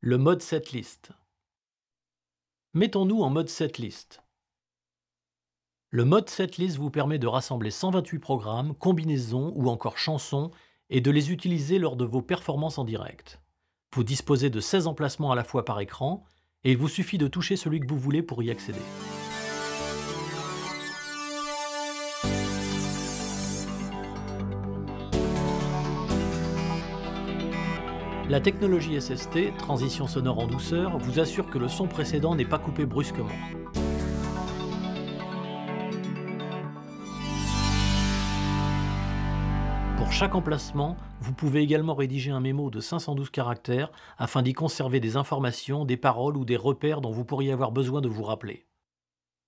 Le mode setlist. Mettons-nous en mode setlist. Le mode setlist vous permet de rassembler 128 programmes, combinaisons ou encore chansons et de les utiliser lors de vos performances en direct. Vous disposez de 16 emplacements à la fois par écran et il vous suffit de toucher celui que vous voulez pour y accéder. La technologie SST, transition sonore en douceur, vous assure que le son précédent n'est pas coupé brusquement. Pour chaque emplacement, vous pouvez également rédiger un mémo de 512 caractères afin d'y conserver des informations, des paroles ou des repères dont vous pourriez avoir besoin de vous rappeler.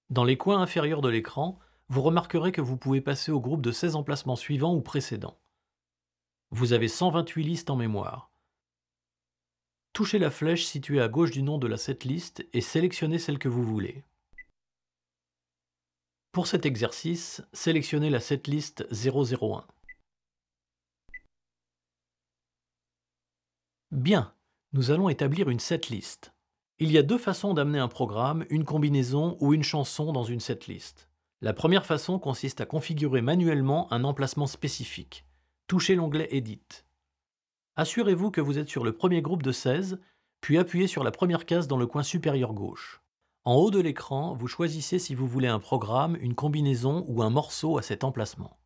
Dans les coins inférieurs de l'écran, vous remarquerez que vous pouvez passer au groupe de 16 emplacements suivants ou précédents. Vous avez 128 listes en mémoire. Touchez la flèche située à gauche du nom de la setlist et sélectionnez celle que vous voulez. Pour cet exercice, sélectionnez la setlist 001. Bien, nous allons établir une setlist. Il y a deux façons d'amener un programme, une combinaison ou une chanson dans une setlist. La première façon consiste à configurer manuellement un emplacement spécifique. Touchez l'onglet Edit. Assurez-vous que vous êtes sur le premier groupe de 16, puis appuyez sur la première case dans le coin supérieur gauche. En haut de l'écran, vous choisissez si vous voulez un programme, une combinaison ou un morceau à cet emplacement.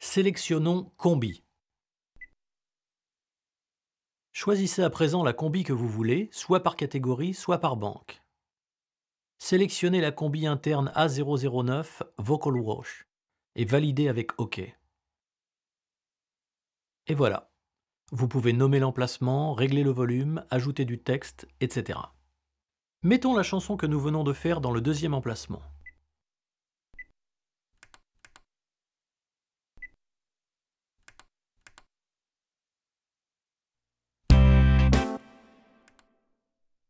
Sélectionnons Combi. Choisissez à présent la combi que vous voulez, soit par catégorie, soit par banque. Sélectionnez la combi interne A009 Vocal Wash et validez avec OK. Et voilà, vous pouvez nommer l'emplacement, régler le volume, ajouter du texte, etc. Mettons la chanson que nous venons de faire dans le deuxième emplacement.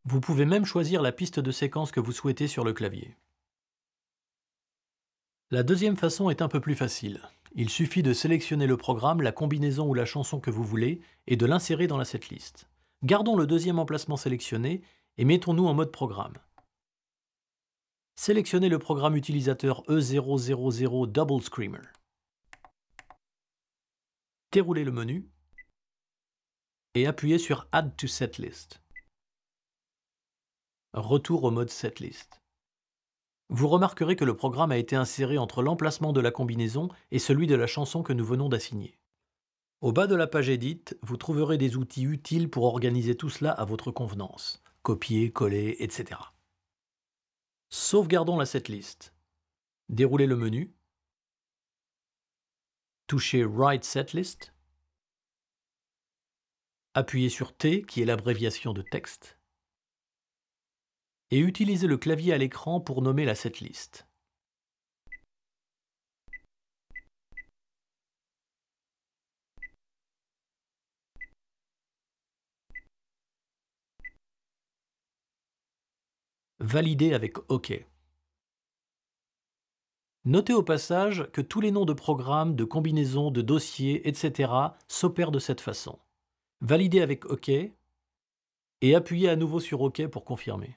Vous pouvez même choisir la piste de séquence que vous souhaitez sur le clavier. La deuxième façon est un peu plus facile. Il suffit de sélectionner le programme, la combinaison ou la chanson que vous voulez et de l'insérer dans la setlist. Gardons le deuxième emplacement sélectionné et mettons-nous en mode programme. Sélectionnez le programme utilisateur E000 Double Screamer. Déroulez le menu et appuyez sur Add to Setlist. Retour au mode Setlist. Vous remarquerez que le programme a été inséré entre l'emplacement de la combinaison et celui de la chanson que nous venons d'assigner. Au bas de la page Édite, vous trouverez des outils utiles pour organiser tout cela à votre convenance. Copier, coller, etc. Sauvegardons la setlist. Déroulez le menu. Touchez Write Setlist. Appuyez sur T, qui est l'abréviation de texte et utilisez le clavier à l'écran pour nommer la setlist. Validez avec OK. Notez au passage que tous les noms de programmes, de combinaisons, de dossiers, etc. s'opèrent de cette façon. Validez avec OK et appuyez à nouveau sur OK pour confirmer.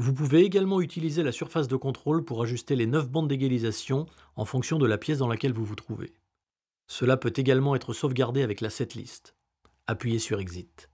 Vous pouvez également utiliser la surface de contrôle pour ajuster les 9 bandes d'égalisation en fonction de la pièce dans laquelle vous vous trouvez. Cela peut également être sauvegardé avec la setlist. Appuyez sur Exit.